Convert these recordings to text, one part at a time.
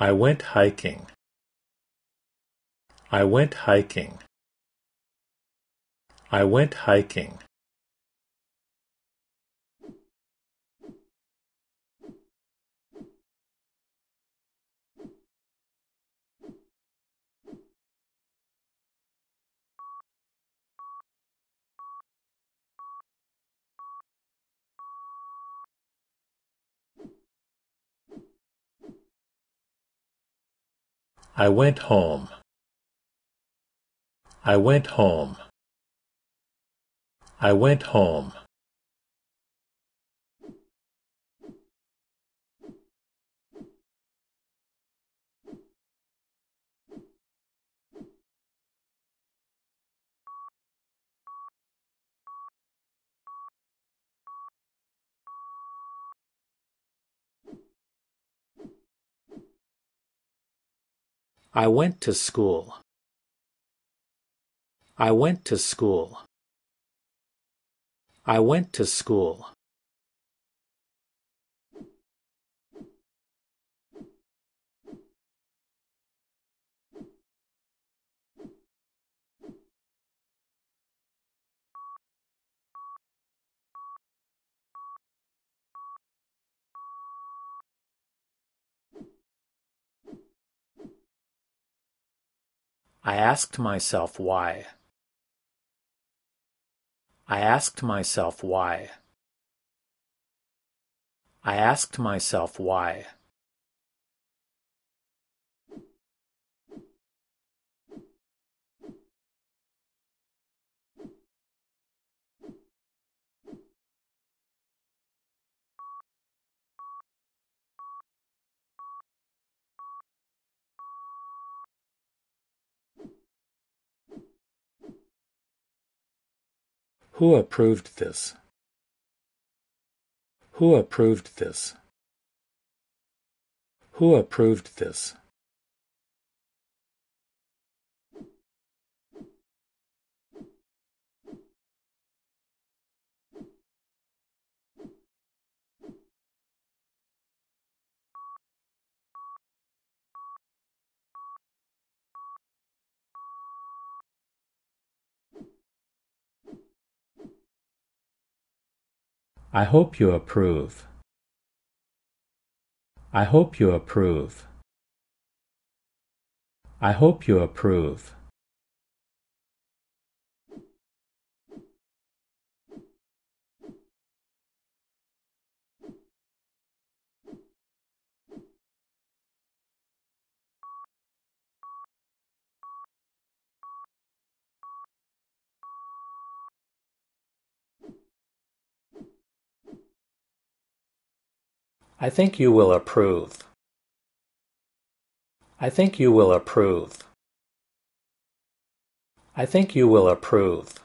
I went hiking. I went hiking. I went hiking. I went home. I went home. I went home. I went to school. I went to school. I went to school. I asked myself why. I asked myself why. I asked myself why. Who approved this? Who approved this? Who approved this? I hope you approve. I hope you approve. I hope you approve. I think you will approve. I think you will approve. I think you will approve.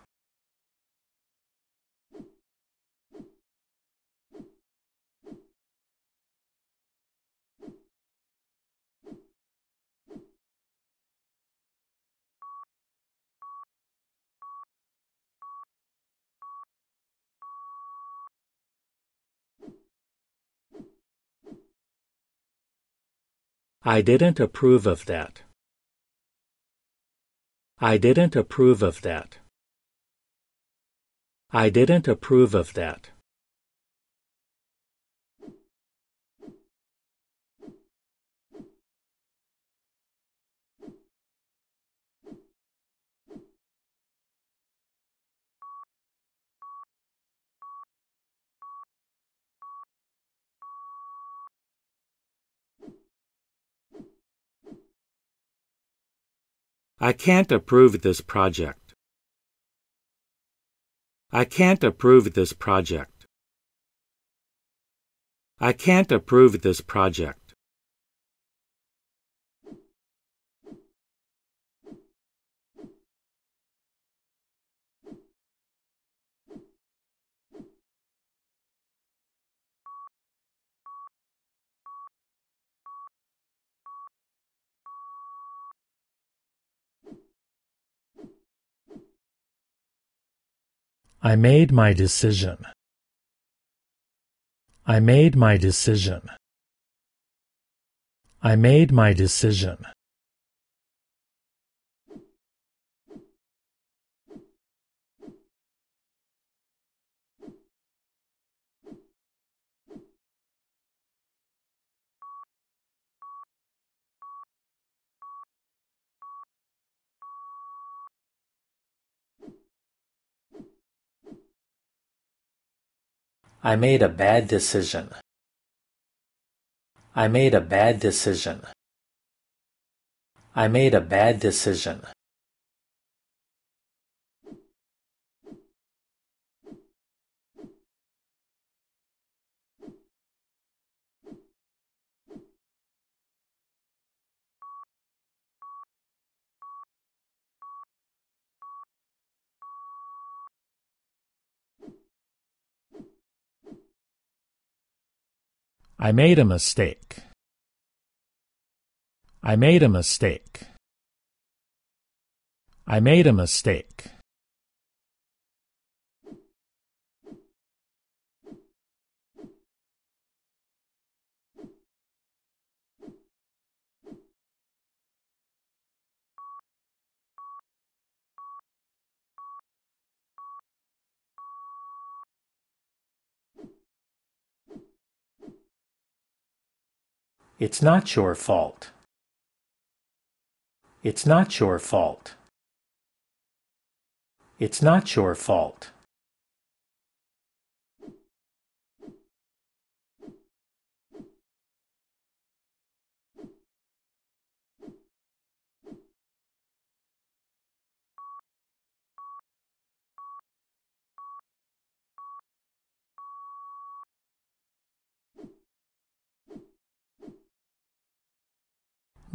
I didn't approve of that. I didn't approve of that. I didn't approve of that. I can't approve this project. I can't approve this project. I can't approve this project. I made my decision. I made my decision. I made my decision. I made a bad decision. I made a bad decision. I made a bad decision. I made a mistake. I made a mistake. I made a mistake. It's not your fault. It's not your fault. It's not your fault.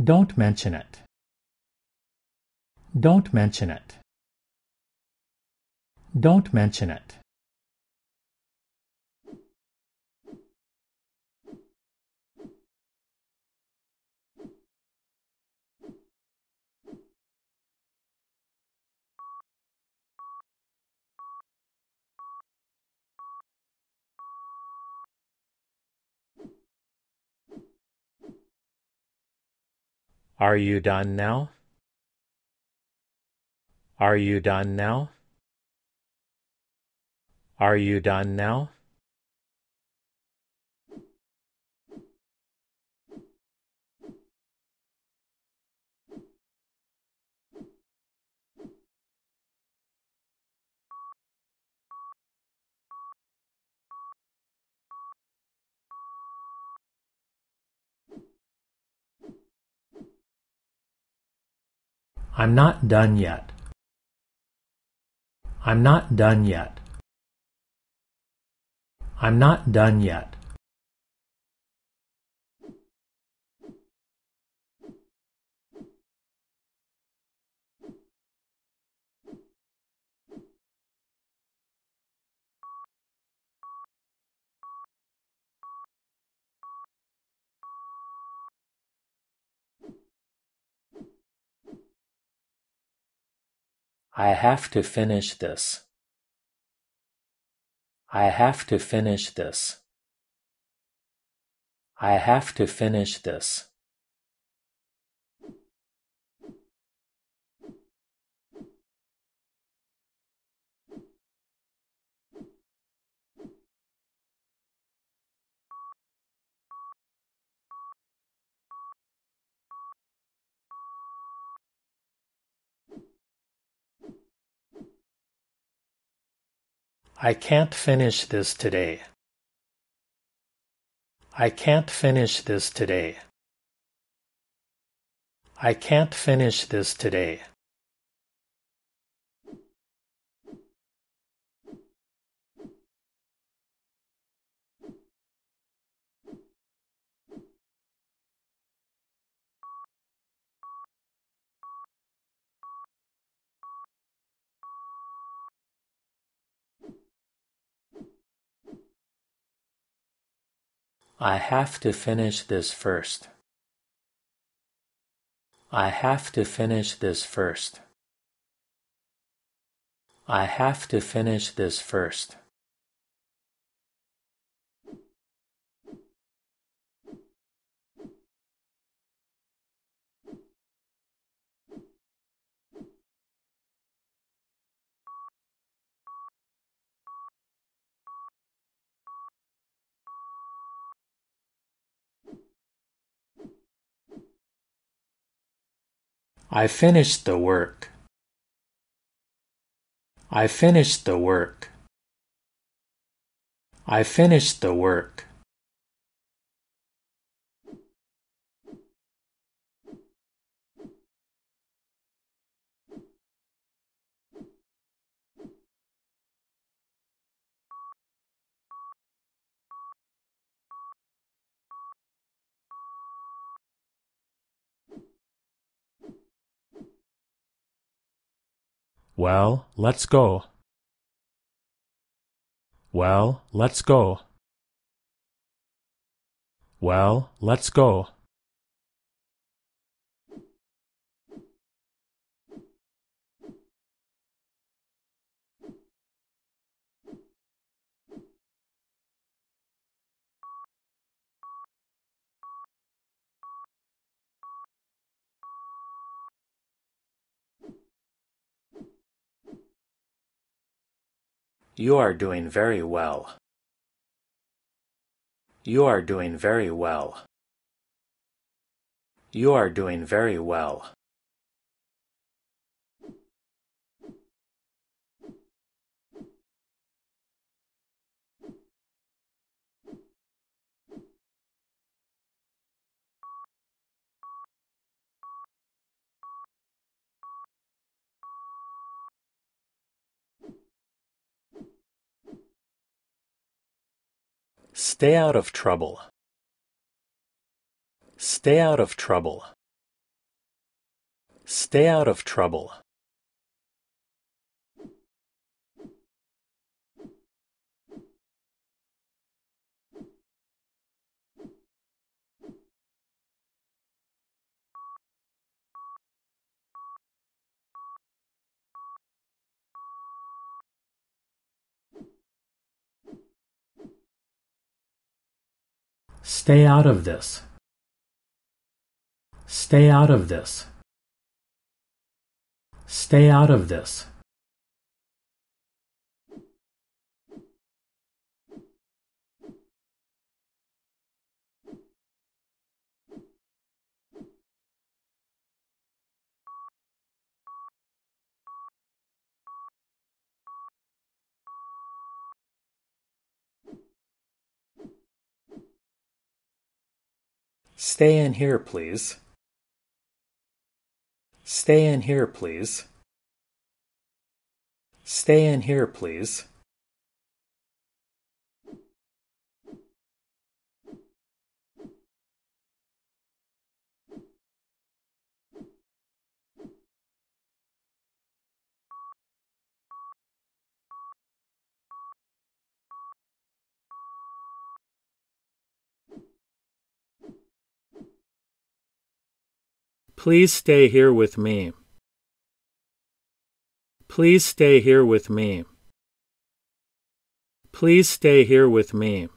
Don't mention it. Don't mention it. Don't mention it. Are you done now? Are you done now? Are you done now? I'm not done yet. I'm not done yet. I'm not done yet. I have to finish this. I have to finish this. I have to finish this. I can't finish this today. I can't finish this today. I can't finish this today. I have to finish this first. I have to finish this first. I have to finish this first. I finished the work. I finished the work. I finished the work. Well, let's go. Well, let's go. Well, let's go. You are doing very well. You are doing very well. You are doing very well. Stay out of trouble. Stay out of trouble. Stay out of trouble. Stay out of this. Stay out of this. Stay out of this. Stay in here, please. Stay in here, please. Stay in here, please. Please stay here with me. Please stay here with me. Please stay here with me.